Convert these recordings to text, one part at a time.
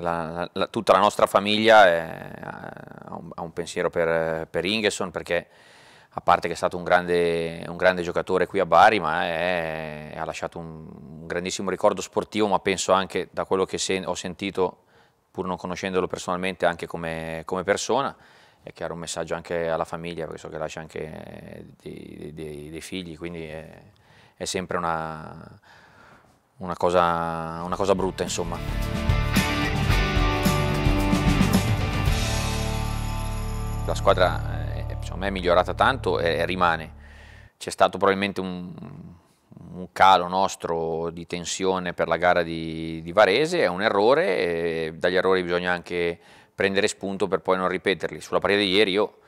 la, la, tutta la nostra famiglia è, ha, un, ha, un, pensiero per, per Ingesson perché a parte che è stato un grande, un grande, giocatore qui a Bari, ma è, è, ha lasciato un, un, grandissimo ricordo sportivo, ma penso anche da quello che sen ho sentito, pur non conoscendolo personalmente, anche come, come, persona, è chiaro un messaggio anche alla famiglia, perché so che lascia anche dei, dei, dei figli, quindi è, è sempre una, una, cosa, una cosa brutta, insomma. la squadra è, eh, insomma, è migliorata tanto e, rimane. C'è stato probabilmente un, un calo nostro di tensione per la gara di, di Varese, è un errore, dagli errori bisogna anche prendere spunto per poi non ripeterli. Sulla partita di ieri io,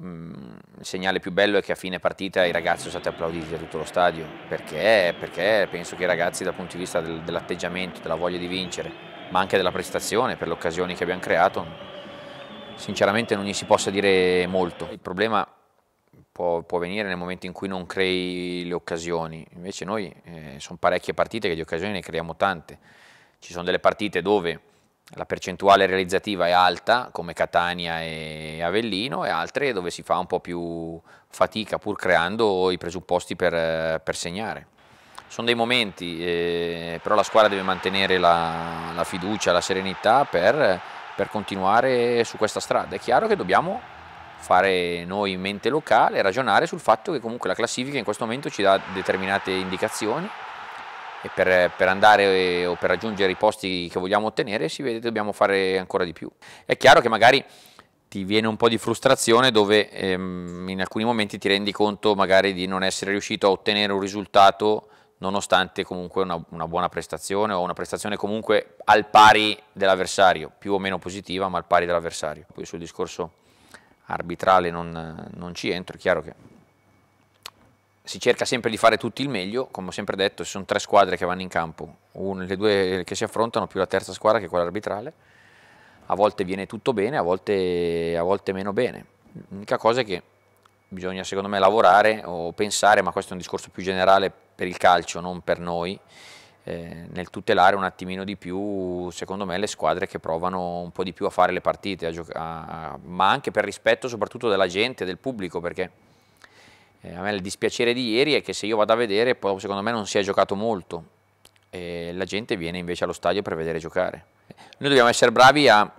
mm, il segnale più bello è che a fine partita i ragazzi sono stati applauditi da tutto lo stadio, perché? Perché penso che i ragazzi dal punto di vista del, dell'atteggiamento, della voglia di vincere, ma anche della prestazione per le occasioni che abbiamo creato, Sinceramente non gli si possa dire molto. Il problema può, può venire nel momento in cui non crei le occasioni. Invece noi eh, sono parecchie partite che di occasioni ne creiamo tante. Ci sono delle partite dove la percentuale realizzativa è alta, come Catania e Avellino, e altre dove si fa un po' più fatica, pur creando i presupposti per, per segnare. Sono dei momenti, eh, però la squadra deve mantenere la, la fiducia, la serenità per per continuare su questa strada. È chiaro che dobbiamo fare noi in mente locale, ragionare sul fatto che comunque la classifica in questo momento ci dà determinate indicazioni e per, per andare eh, o per raggiungere i posti che vogliamo ottenere si vede che dobbiamo fare ancora di più. È chiaro che magari ti viene un po' di frustrazione dove ehm, in alcuni momenti ti rendi conto magari di non essere riuscito a ottenere un risultato nonostante comunque una, una, buona prestazione o una prestazione comunque al pari dell'avversario, più o meno positiva ma al pari dell'avversario. Poi sul discorso arbitrale non, non, ci entro, è chiaro che si cerca sempre di fare tutti il meglio, come ho sempre detto, ci sono tre squadre che vanno in campo, un, le due che si affrontano più la terza squadra che quella arbitrale, a volte viene tutto bene, a volte, a volte meno bene. L'unica cosa è che bisogna secondo me lavorare o pensare, ma questo è un discorso più generale per il calcio, non per noi, eh, nel tutelare un attimino di più, secondo me, le squadre che provano un po' di più a fare le partite, a a, ma anche per rispetto soprattutto della gente, del pubblico, perché eh, a me il dispiacere di ieri è che se io vado a vedere, poi, secondo me non si è giocato molto, e la gente viene invece allo stadio per vedere giocare. Noi dobbiamo essere bravi a,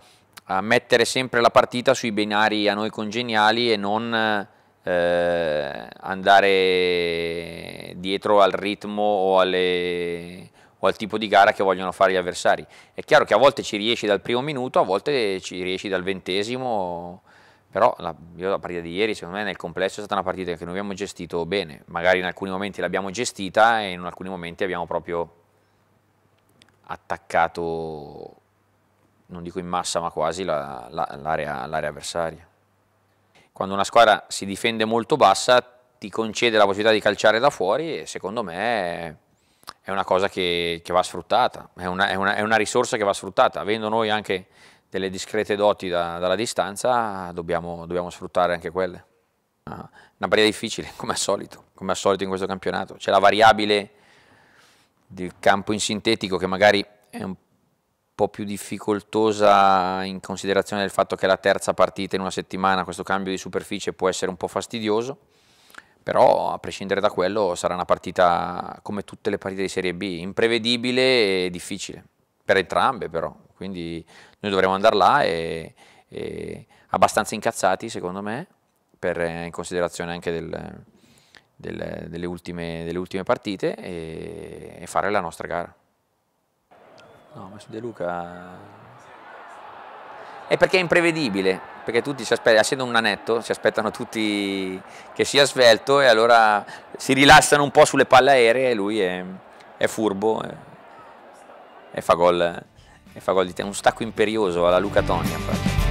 a mettere sempre la partita sui binari a noi congeniali e non eh, andare dietro al ritmo o, alle, o, al tipo di gara che vogliono fare gli avversari. È chiaro che a volte ci riesci dal primo minuto, a volte ci riesci dal ventesimo, però la, io, la partita di ieri secondo me nel complesso è stata una partita che noi abbiamo gestito bene, magari in alcuni momenti l'abbiamo gestita e in alcuni momenti abbiamo proprio attaccato, non dico in massa ma quasi, l'area la, la, avversaria quando una squadra si difende molto bassa ti concede la possibilità di calciare da fuori e secondo me è una cosa che, che va sfruttata, è una, è, una, è una, risorsa che va sfruttata, avendo noi anche delle discrete doti da, dalla distanza dobbiamo, dobbiamo, sfruttare anche quelle. Ah, una barriera difficile, come al solito, come al solito in questo campionato, c'è la variabile del campo in sintetico che magari è un po' po' più difficoltosa in considerazione del fatto che la terza partita in una settimana, questo cambio di superficie può essere un po' fastidioso, però a prescindere da quello sarà una partita come tutte le partite di Serie B, imprevedibile e difficile, per entrambe però, quindi noi dovremo andare là e, e abbastanza incazzati secondo me, per, eh, in considerazione anche del, del, delle, ultime, delle, ultime, partite e, e fare la nostra gara. No, ma su De Luca... È perché è imprevedibile, perché tutti si aspettano, essendo un nanetto, si aspettano tutti che sia svelto e allora si rilassano un po' sulle palle aeree e lui è, è furbo e, e, fa gol, e fa gol di te. Un stacco imperioso alla Luca Togna.